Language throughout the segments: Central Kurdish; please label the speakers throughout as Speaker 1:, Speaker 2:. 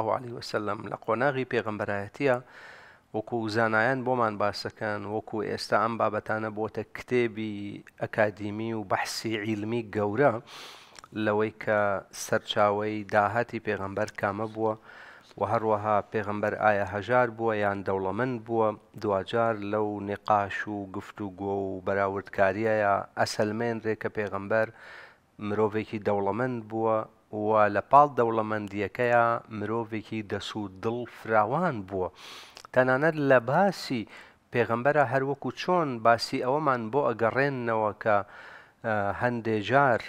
Speaker 1: الله عليه وسلم لە قۆناغی پێغمبەرایەتە وەکو زانایان بۆمان باسەکەن وەکو ئێستا ئەم بابەتانە بۆتە کتێبی ئەکادیمی و بەحسی عیلمی گەورە لەوەی کە سەرچاوی داهاتی پێغەمبەر کامە بووە و هەروەها پێغمبەر ئایا هەژار بووە یان دەوڵەمەند بووە دوجار لەو نێقاش و گفت و گۆ و بەراوردکاریەیە ئەسلمێن ڕێکە پێغمبەر مرۆڤێکی دەوڵەمەند بووە و لە پاڵ دەوڵەمەندیەکەیە مرۆڤێکی دەسوود دڵ فراوان بووە تەنانەت لە باسی پێغمبەرە هەروەکو چۆن باسی ئەوەمان بۆ ئەگەڕێننەوە کە هەندێجار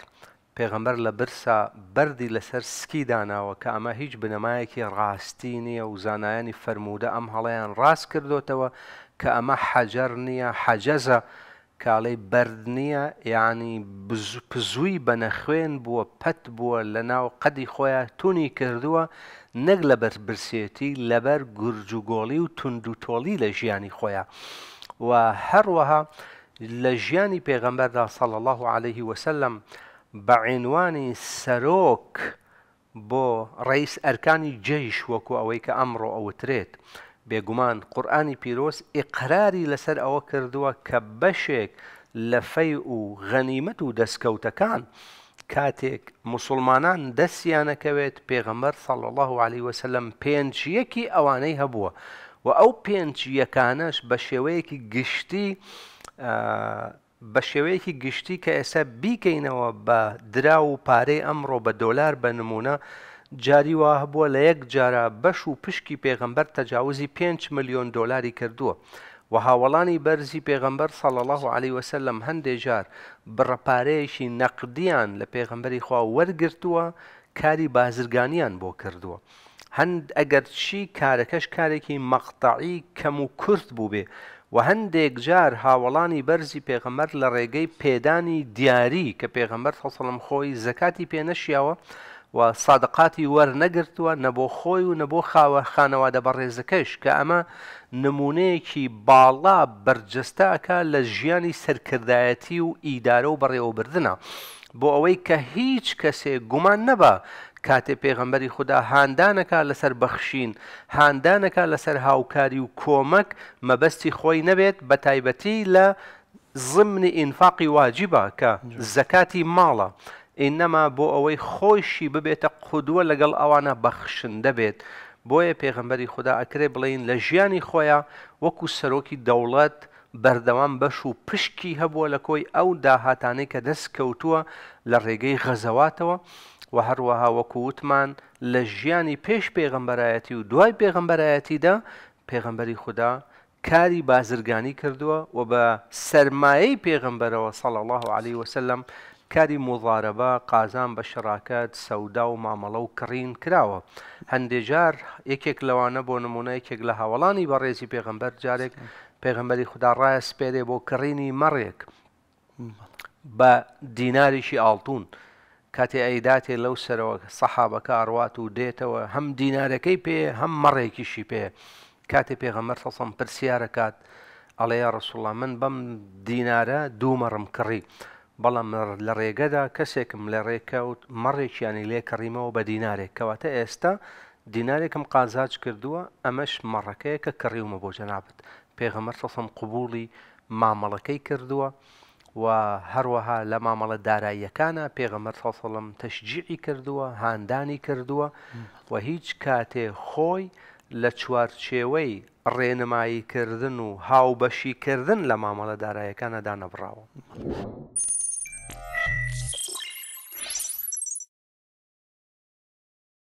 Speaker 1: پێغەمبەر لە برسا بەری لەسەر سکی داناوە کە ئەمە هیچ بنەمایەکی ڕاستی نییە و زانایانی فەرموودە ئەم هەڵەیان ڕاست کردوتەوە کە ئەمە حەجەر نییە حەجەزە کاڵی بەرد نییە یعنی پزووی بەنەخوێن بووە پەت بووە لە ناو قەدی خۆیان تونی کردووە نەک لە بەر برسێتی لەبەر گورجوگۆڵی و تونند و تۆڵی لە ژیانی خۆیان و هەروەها لە ژیانی پێغەمبەردا سەڵ الله عليه وسلم بەعینوانی سەرۆک بۆ ڕیس ئەرکانی جەیش وەکو ئەوەی کە ئەمڕۆ ئەوترێت بێگومان قورآانی پیرۆس ئقراری لەسەر ئەوە کردووە کە بەشێک لە فەی و غەنیمت و دەستکەوتەکان کاتێک مسلمانان دەستیانەکەوێت پێغەمبەر سەڵ الله عليه وسلم پێنجیەکی ئەوانەی هەبووە و ئەو پێنجیەکانش بە شێوەیەکی گشتی بە شێوەیەکی گشتی کە ئێستا بیکەینەوە بە درا و پارەی ئەمڕۆ بە دۆلار بە نمونە جاری وا هەبووە لە یەک جارە بەش و پشکی پێغمبەر تەجاوزی 5 ملیۆن دلاری کردووە. و هاوڵانی بەرزی پێغەمبەر سەڵ الله عليه وسلم هەندێک جار بڕەپارەیەشی نەقدیان لە پێغەمبەری خوا وەرگرتووە کاری بازرگانیان بۆ کردووە. هەند ئەگەر چی کارەکەش کارێکی مەقطعی کەم و کورت بوو بێ و هەندێک جار هاوڵانی بەرزی پێغەمەر لە ڕێگەی پێدانی دیاری کە پێغەمبەر حوسڵم خۆی زەکاتی پێنەشیاوە و سادقاتی وەرنەگرتووە نەبۆ خۆی و نەبۆ خاوە خانەوادە بەڕێزەکەش کە ئەمە نمونەیەکی باڵا بەرجەستەکە لە ژیانی سەرکردایەتی و ئیدارە و بەڕێوەبردنە بۆ ئەوەی کە هیچ کەسێ گومان نەبە کاتێ پێغەمبەری خوددا هاندانەکە لەسەر بەخشین هاندانەکە لەسەر هاوکاری و کۆمەک مەبەستی خۆی نەبێت بە تایبەتی لە زمنی ئینفاقی واجبە کە زەکاتی ماڵە ئینەما بۆ ئەوەی خۆشی ببێتە قودووە لەگەڵ ئەوانە بەخشندە بێت بۆیە پێغمبەری خوددا ئەکرێ بڵین لە ژیانی خۆیان وەکو سەرۆکی دەوڵەت بەردەوام بەش و پشکی هەبووە لە کۆی ئەو داهاتانەی کە دەست کەوتووە لە ڕێگەی غەزەواتەوە و هەروەها وەکووتمان لە ژیانی پێش پێغمبەرایەتی و دوای پێغمبەرایەتیدا پێغمبەری خوددا کاری بازرگانی کردووە و بە سرمایەی پێغمبەرەوە سەڵ الله عليه وسلم کاری مۆڵارەبە قازان بە شراکات سەودا و مامەڵە و کڕین کراوە هەندێجار یەکێک لەوانە بۆ نمونونەیەکێک لە هەوڵانی بە ڕێزی پێغمبەر جارێک پێغمبەری خوددا ڕایە سپێرێ بۆ کڕینی مەڕێک بە دیناریشی ئاڵتون. کاتێ ئەیداتێ لەو سەرەوە سەحابەکە ئاڕوات و دێتەوە هەم دینارەکەی پێ هەم مەڕێکیشی پێ کاتێ پێغەمەر سەسم پرسیارەکات ئەڵەیە ڕسوڵە من بەم دینارە دوو مەڕم کڕی بەڵام لە ڕێگەدا کەسێکم لە ڕێکەوت مەڕێکیانی لێ کڕیمەوە بە دینارێک کەواتە ئێستا دینارێکم قازاج کردووە ئەمەش مەڕەکەیە کە کڕیومە بۆ جەنابەت پێغەمەر سەسم قوبولی مامەڵەکەی کردووە و هەروەها لە مامەڵە داراییەکانە پێغەمەر سەسەڵم تەشجیعی کردووە هاندانی کردووە و هیچ کاتێ خۆی لە چوارچێوەی ڕێنماییکردن و هاوبەشیکردن لە مامەڵە داراییەکانە دانەبراوە.